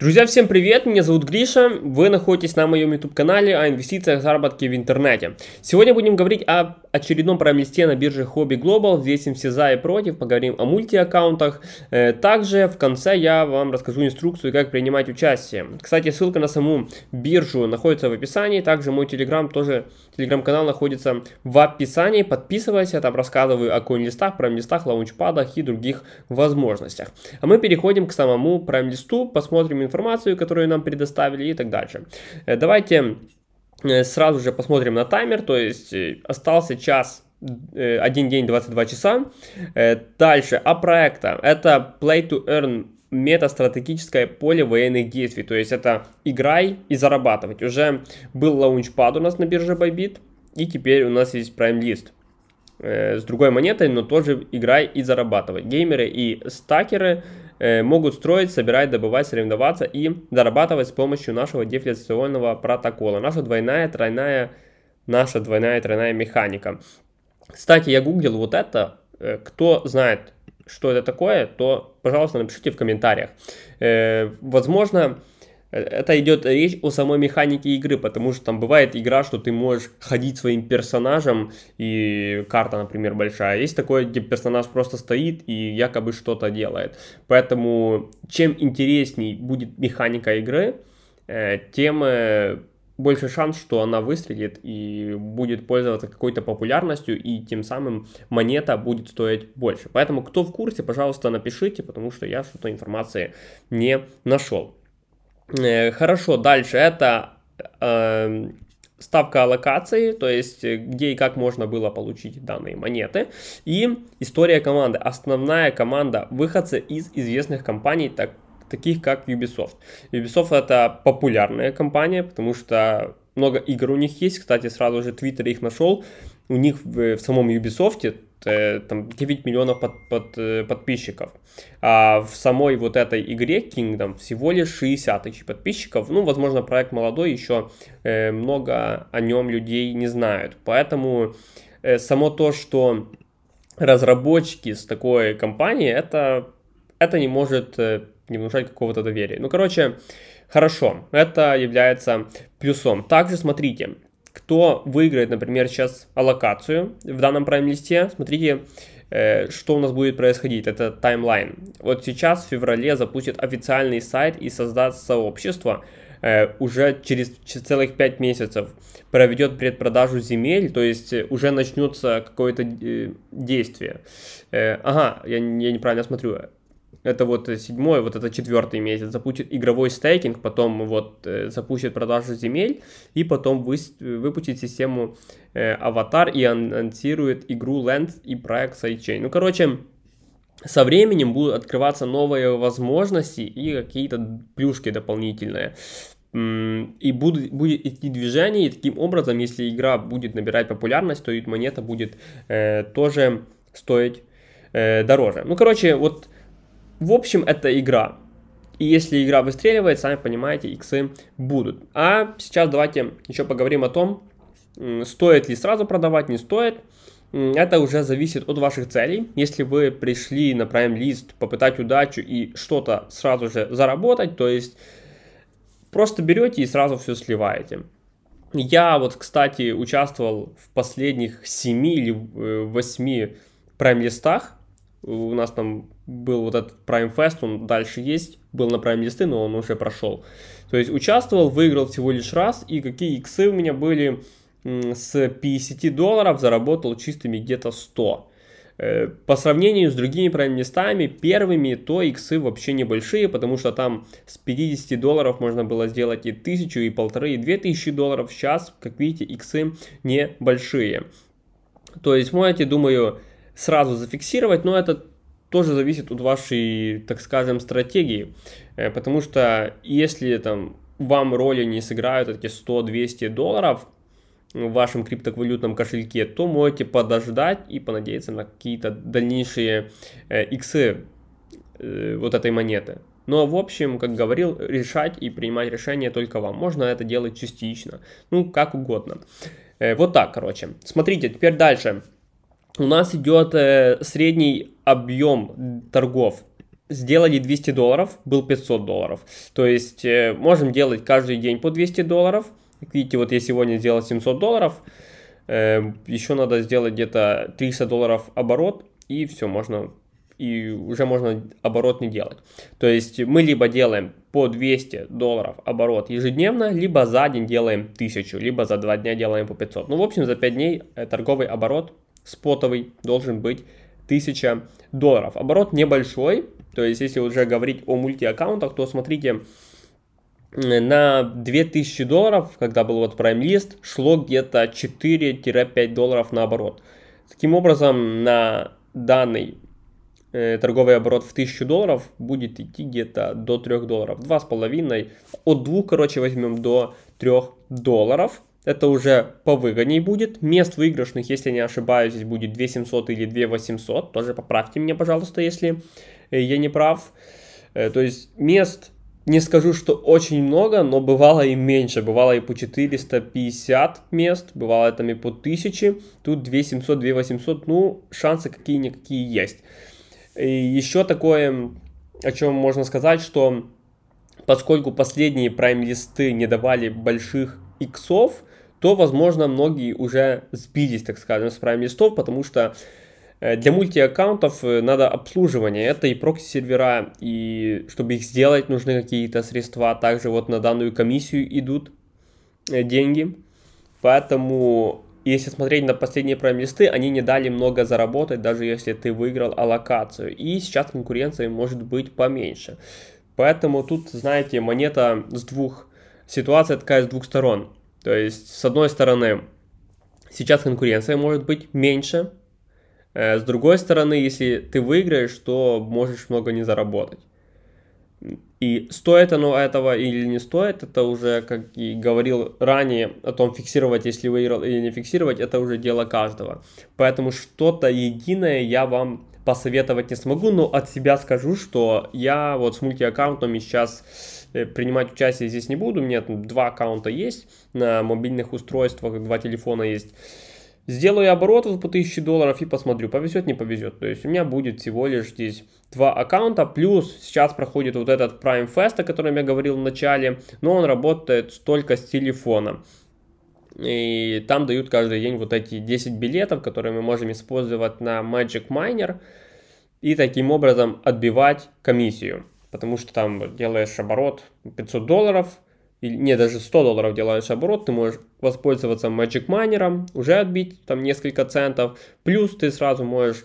Друзья, всем привет, меня зовут Гриша, вы находитесь на моем YouTube-канале о инвестициях, заработке в интернете. Сегодня будем говорить о очередном пролисте на бирже Hobby Global, взвесим все за и против, поговорим о мультиаккаунтах. Э, также в конце я вам расскажу инструкцию, как принимать участие. Кстати, ссылка на саму биржу находится в описании, также мой Telegram тоже, телеграм-канал находится в описании, Подписывайся, там рассказываю о коин-листах, прайм лаунчпадах и других возможностях. А мы переходим к самому прайм посмотрим информацию, которую нам предоставили и так дальше. Э, давайте э, сразу же посмотрим на таймер, то есть э, остался час один день 22 часа. Дальше, а проекта. Это Play to Earn метастратегическое поле военных действий. То есть это играй и зарабатывать. Уже был лаунчпад у нас на бирже Bybit. И теперь у нас есть Prime List с другой монетой, но тоже играй и зарабатывай. Геймеры и стакеры Э, могут строить, собирать, добывать, соревноваться и дорабатывать с помощью нашего дефляционного протокола. Наша двойная, тройная, наша двойная, тройная механика. Кстати, я гуглил вот это. Э, кто знает, что это такое, то, пожалуйста, напишите в комментариях. Э, возможно, Э, это идет речь о самой механике игры, потому что там бывает игра, что ты можешь ходить своим персонажем, и карта, например, большая. Есть такое, где персонаж просто стоит и якобы что-то делает. Поэтому чем интересней будет механика игры, э, тем э, больше шанс, что она выстрелит и будет пользоваться какой-то популярностью, и тем самым монета будет стоить больше. Поэтому, кто в курсе, пожалуйста, напишите, потому что я что-то информации не нашел. Э, хорошо, дальше это э, ставка аллокации, то есть э, где и как можно было получить данные монеты. И история команды, основная команда, выходцы из известных компаний, так, таких как Ubisoft. Ubisoft это популярная компания, потому что много игр у них есть. Кстати, сразу же Twitter их нашел. У них в, в самом Ubisoft Э, там 9 миллионов под, под, э, подписчиков. А в самой вот этой игре Kingdom всего лишь 60 тысяч подписчиков. Ну, возможно, проект молодой, еще э, много о нем людей не знают. Поэтому само то, что разработчики с такой компанией, это, это не может не внушать какого-то доверия. Ну, короче, хорошо, это является плюсом. Также смотрите, кто выиграет, например, сейчас аллокацию в данном прайм-листе, смотрите, э, что у нас будет происходить, это таймлайн. Вот сейчас в феврале запустит официальный сайт и создаст сообщество, э, уже через целых 5 месяцев проведет предпродажу земель, то есть э, уже начнется какое-то действие. Ага, я, я неправильно смотрю это вот седьмой, вот это четвертый месяц, запустит игровой стейкинг, потом вот э, запустит продажу земель, и потом вы, выпустит систему э, Аватар и анонсирует игру Land и проект Sidechain. Ну, короче, со временем будут открываться новые возможности и какие-то плюшки дополнительные. И будет, будет идти движение, и таким образом, если игра будет набирать популярность, то и монета будет э, тоже стоить э, дороже. Ну, короче, вот в общем, это игра. И если игра выстреливает, сами понимаете, иксы будут. А сейчас давайте еще поговорим о том, стоит ли сразу продавать, не стоит. Это уже зависит от ваших целей. Если вы пришли на прайм-лист попытать удачу и что-то сразу же заработать, то есть просто берете и сразу все сливаете. Я вот, кстати, участвовал в последних 7 или 8 э, прайм-листах. У нас там был вот этот Prime Fest, он дальше есть, был на Prime листы, но он уже прошел. То есть участвовал, выиграл всего лишь раз, и какие иксы у меня были с 50 долларов, заработал чистыми где-то 100. Э, по сравнению с другими Prime местами первыми то иксы вообще небольшие, потому что там с 50 долларов можно было сделать и 1000, и полторы, и 2000 долларов. Сейчас, как видите, иксы небольшие. То есть можете, думаю, сразу зафиксировать, но этот тоже зависит от вашей, так скажем, стратегии, э, потому что если там вам роли не сыграют эти 100-200 долларов в вашем криптовалютном кошельке, то можете подождать и понадеяться на какие-то дальнейшие э, иксы э, вот этой монеты. Но в общем, как говорил, решать и принимать решения только вам. Можно это делать частично, ну как угодно. Вот так, короче. Смотрите, теперь дальше у нас идет э, средний объем торгов. Сделали 200 долларов, был 500 долларов. То есть э, можем делать каждый день по 200 долларов. видите, вот я сегодня сделал 700 долларов. Э, эм, еще надо сделать где-то 300 долларов оборот. И все, можно и уже можно оборот не делать. То есть мы либо делаем по 200 долларов оборот ежедневно, либо за день делаем 1000, либо за 2 дня делаем по 500. Ну, в общем, за 5 дней э, торговый оборот спотовый должен быть 1000 долларов. Оборот небольшой, то есть если уже говорить о мультиаккаунтах, то смотрите, на 2000 долларов, когда был вот Prime List, шло где-то 4-5 долларов наоборот Таким образом, на данный э, торговый оборот в 1000 долларов будет идти где-то до 3 долларов. 2,5, от 2, короче, возьмем до 3 долларов это уже повыгодней будет. Мест выигрышных, если не ошибаюсь, здесь будет 2700 или 2800. Тоже поправьте меня, пожалуйста, если э, я не прав. Э, то есть мест, не скажу, что очень много, но бывало и меньше. Бывало и по 450 мест, бывало там и по 1000. Тут 2700, 2800, ну, шансы какие-никакие есть. И еще такое, о чем можно сказать, что поскольку последние прайм-листы не давали больших иксов, то, возможно, многие уже сбились, так скажем, с прайм-листов, потому что э, для мультиаккаунтов э, надо обслуживание, это и прокси-сервера, и чтобы их сделать, нужны какие-то средства, также вот на данную комиссию идут э, деньги, поэтому если смотреть на последние прайм-листы, они не дали много заработать, даже если ты выиграл аллокацию, и сейчас конкуренция может быть поменьше, поэтому тут, знаете, монета с двух, ситуация такая с двух сторон – то есть, с одной стороны, сейчас конкуренция может быть меньше, э, с другой стороны, если ты выиграешь, то можешь много не заработать. И стоит оно этого или не стоит, это уже, как и говорил ранее, о том, фиксировать, если выиграл или не фиксировать, это уже дело каждого. Поэтому что-то единое я вам посоветовать не смогу, но от себя скажу, что я вот с мультиаккаунтами сейчас э, принимать участие здесь не буду. У меня там два аккаунта есть на мобильных устройствах, два телефона есть. Сделаю оборот в 1000 долларов и посмотрю, повезет, не повезет. То есть у меня будет всего лишь здесь два аккаунта, плюс сейчас проходит вот этот Prime Fest, о котором я говорил в начале, но он работает только с телефона. И там дают каждый день вот эти 10 билетов, которые мы можем использовать на Magic Miner. И таким образом отбивать комиссию. Потому что там делаешь оборот 500 долларов, или не, даже 100 долларов делаешь оборот, ты можешь воспользоваться Magic Miner, уже отбить там несколько центов, плюс ты сразу можешь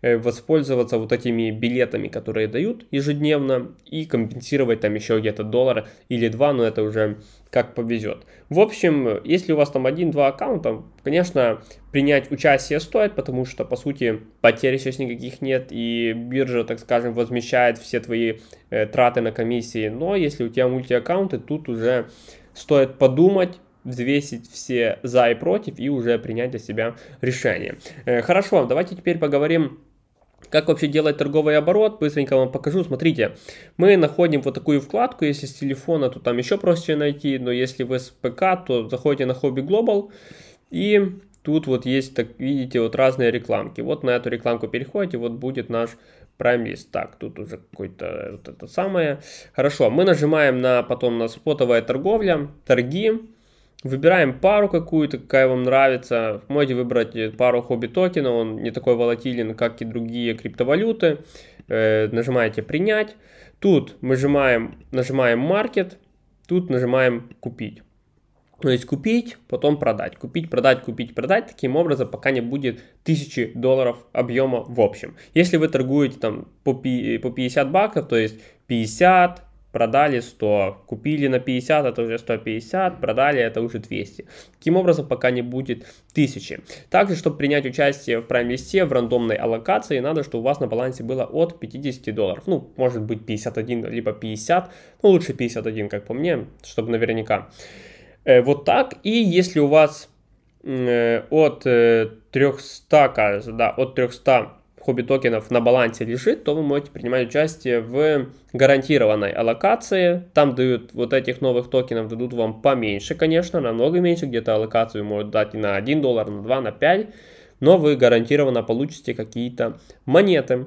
Э, воспользоваться вот этими билетами, которые дают ежедневно, и компенсировать там еще где-то доллар или два, но это уже как повезет. В общем, если у вас там один-два аккаунта, конечно, принять участие стоит, потому что, по сути, потерь сейчас никаких нет, и биржа, так скажем, возмещает все твои э, траты на комиссии. Но если у тебя мультиаккаунты, тут уже стоит подумать, взвесить все за и против и уже принять для себя решение. Э, хорошо, давайте теперь поговорим как вообще делать торговый оборот? Быстренько вам покажу. Смотрите, мы находим вот такую вкладку. Если с телефона, то там еще проще найти. Но если вы с ПК, то заходите на Hobby Global. И тут вот есть, так видите, вот разные рекламки. Вот на эту рекламку переходите, вот будет наш Prime List. Так, тут уже какой-то вот это самое. Хорошо, мы нажимаем на потом на спотовая торговля, торги. Выбираем пару какую-то, какая вам нравится. Можете выбрать э, пару хобби токена, он не такой волатилен, как и другие криптовалюты. Э, нажимаете «Принять». Тут мы нажимаем, нажимаем market. тут нажимаем «Купить». То есть купить, потом продать, купить, продать, купить, продать, таким образом, пока не будет 1000 долларов объема в общем. Если вы торгуете там по 50 э, баксов, то есть 50, продали 100, купили на 50, это а уже 150, продали это уже 200. Таким образом, пока не будет 1000. Также, чтобы принять участие в прайм-листе в рандомной аллокации, надо, чтобы у вас на балансе было от 50 долларов. Ну, может быть 51, либо 50, ну лучше 51, как по мне, чтобы наверняка. Э, вот так, и если у вас э, от 300, э, кажется, да, от 300 хобби токенов на балансе лежит, то вы можете принимать участие в гарантированной аллокации. Там дают вот этих новых токенов, дадут вам поменьше, конечно, намного меньше. Где-то аллокацию могут дать на 1 доллар, на 2, на 5. Но вы гарантированно получите какие-то монеты.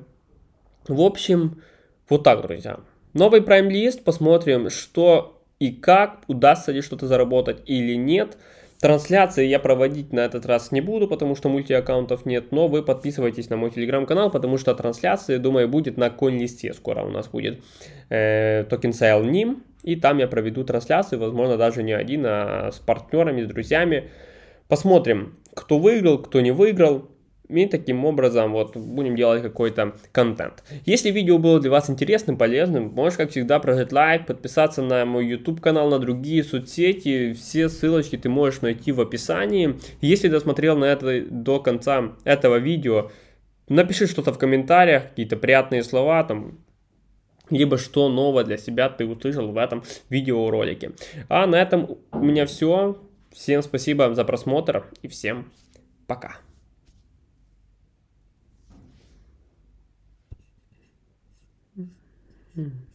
В общем, вот так, друзья. Новый прайм-лист, посмотрим, что и как, удастся ли что-то заработать или нет. Трансляции я проводить на этот раз не буду, потому что мультиаккаунтов нет, но вы подписывайтесь на мой телеграм-канал, потому что трансляции, думаю, будет на конь-листе скоро у нас будет э, токен Sale NIM, и там я проведу трансляции, возможно, даже не один, а с партнерами, с друзьями. Посмотрим, кто выиграл, кто не выиграл и таким образом вот будем делать какой-то контент. Если видео было для вас интересным, полезным, можешь, как всегда, прожать лайк, подписаться на мой YouTube канал, на другие соцсети. Все ссылочки ты можешь найти в описании. Если досмотрел на это до конца этого видео, напиши что-то в комментариях, какие-то приятные слова, там, либо что нового для себя ты услышал в этом видеоролике. А на этом у меня все. Всем спасибо за просмотр и всем пока. Mm.